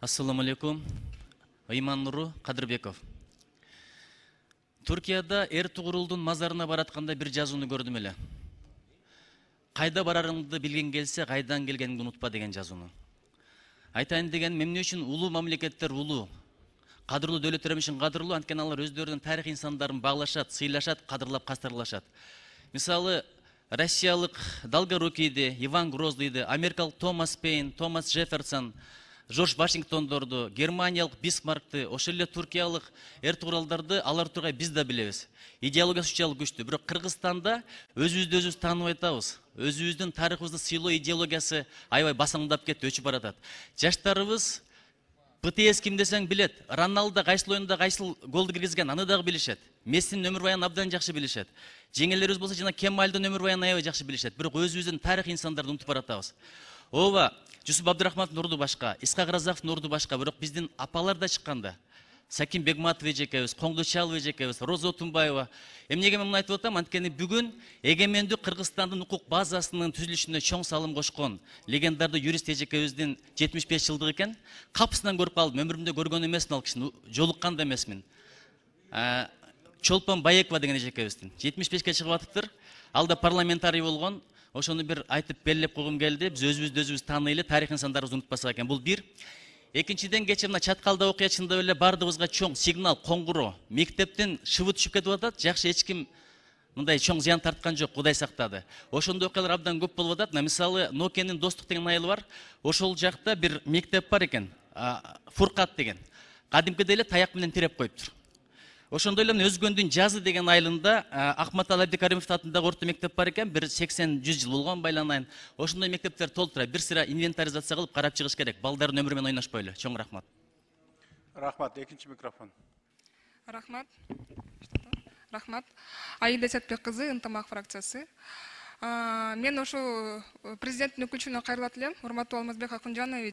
ассаламу алейкум иман нұры қадырбеков түркияда эртуғрулдың мазарына баратқанда бір жазуны көрдім еле қайда барарыңды білген келсе қайдан келгеніңді ұмытпа деген жазуны айтайын деген эмне үшін ұлы мамлекеттер ұлы қадірлі дәулеттерім үшін қадірлі кадырлуу олар өздерінің өздөрүнүн инсандарын баалашат сыйлашат кадырлап кастарлашат мисалы россиялық долгорукийди иван грозныйды америкалық томас пейн томас джефферсон жорж вашингтондорду германиялык бисмаркты ошол эле туркиялык эртуралдарды алар тургай биз да билебиз идеология ушунчалык күчтүү бирок кыргызстанда өзүбүздү өзүбүз таанып атабыз өзүбүздүн тарыхыбызды сыйлоо идеологиясы аябай басаңдап кетти өчүп баратат жаштарыбыз бтс ким десең билет роналдо кайсыл оюнда кайсыл голду киргизген аны дагы билишет мессинин өмүр баянын абдан жакшы билишет жеңелерибиз болсо жана кемалдын өмүр баянын аябай жакшы билишет бирок өзүбүздүн тарых инсандарды унутуп баратабыз ооба жүсіп абдрахманов нұрды башқа исхақ разақов нұрды башқа бирок биздин апалар да да сәкен бегматов эжекебиз коңдочалов эжекебиз роза отунбаева эмнеге мен муну айтып атам анткени бүгүн эгемендүү кыргызстандын укук базасынын түзүлүшүнө чоң салым кошкон легендарды юрист эжекебиздин жетимиш беш жылдыгы экен капысынан көрүп калдым өмүрүмдө көргөн эмесмин ал кишини жолуккан да эмесмин чолпон баекова деген эжекебиздин жетимиш бешке чыгып атыптыр ал да парламентарий болгон ошону бир айтып белгилеп койгум келди биз өзүбүздү өзүбүз тааныйлы тарых инсандарыбызды унутпасак экен бул бир экинчиден кечээ мына чаткалда окуя чындап эле баардыгыбызга чоң сигнал коңгуроо мектептен шыбы түшүп кетип атат жакшы эч ким мындай чоң зыян тарткан жок кудай сактады ошондой окуялар абдан көп болуп атат мына мисалы нокенин достук деген айылы бар ошол жакта бир мектеп бар экен фуркат деген кадимкидей эле таяк менен тиреп коюптур ошондой эле өзгөндүн жазы деген айылында э, акматал абдикаримов атындагы орто мектеп бар экен бир сексен жүз жыл болгон байланайын ошондой мектептер толтура бир сыйра инвентаризация кылып карап чыгыш керек балдардын өмүрү менен ойношпойлу чоң рахмат рахмат экинчи микрофон рахмат рахмат аида сәтбек кызы ынтымак фракциясы э, мен ошол президенттин өкүлчүнө кайрылат элем урматтуу алмазбек акунжанович